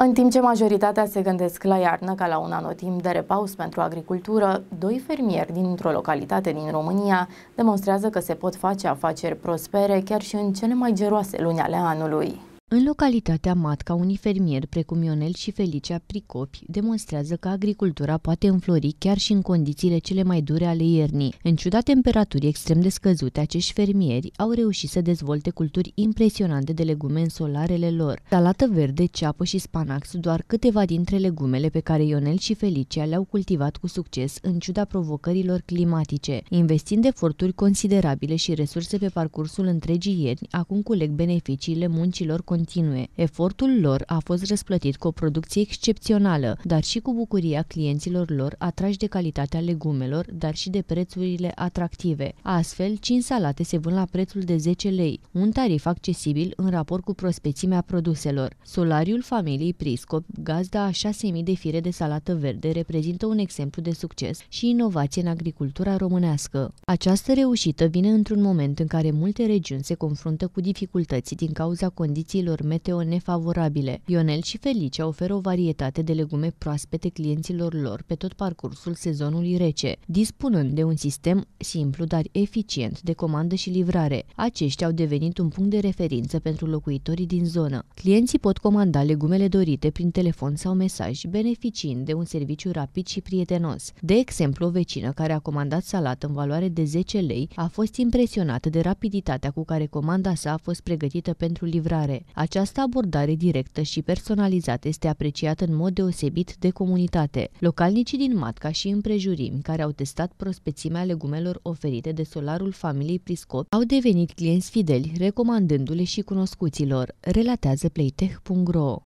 În timp ce majoritatea se gândesc la iarnă ca la un anotimp de repaus pentru agricultură, doi fermieri dintr-o localitate din România demonstrează că se pot face afaceri prospere chiar și în cele mai geroase luni ale anului. În localitatea Matca, unii fermieri precum Ionel și Felicia Pricopi demonstrează că agricultura poate înflori chiar și în condițiile cele mai dure ale iernii. În ciuda temperaturii extrem de scăzute, acești fermieri au reușit să dezvolte culturi impresionante de legume în solarele lor. Salată verde, ceapă și spanac sunt doar câteva dintre legumele pe care Ionel și Felicia le-au cultivat cu succes în ciuda provocărilor climatice. Investind eforturi considerabile și resurse pe parcursul întregii ierni, acum culeg beneficiile muncilor continue. Efortul lor a fost răsplătit cu o producție excepțională, dar și cu bucuria clienților lor atrași de calitatea legumelor, dar și de prețurile atractive. Astfel, 5 salate se vând la prețul de 10 lei, un tarif accesibil în raport cu prospețimea produselor. Solariul familiei Priscop, gazda a 6.000 de fire de salată verde, reprezintă un exemplu de succes și inovație în agricultura românească. Această reușită vine într-un moment în care multe regiuni se confruntă cu dificultăți din cauza condițiilor condițiilor meteo nefavorabile. Ionel și Felicia oferă o varietate de legume proaspete clienților lor pe tot parcursul sezonului rece, dispunând de un sistem simplu, dar eficient de comandă și livrare. Aceștia au devenit un punct de referință pentru locuitorii din zonă. Clienții pot comanda legumele dorite prin telefon sau mesaj, beneficiind de un serviciu rapid și prietenos. De exemplu, o vecină care a comandat salată în valoare de 10 lei a fost impresionată de rapiditatea cu care comanda sa a fost pregătită pentru livrare. Această abordare directă și personalizată este apreciată în mod deosebit de comunitate. Localnicii din Matca și împrejurimi care au testat prospețimea legumelor oferite de solarul familiei Priscop au devenit clienți fideli, recomandându-le și cunoscuților, relatează playtech.ro.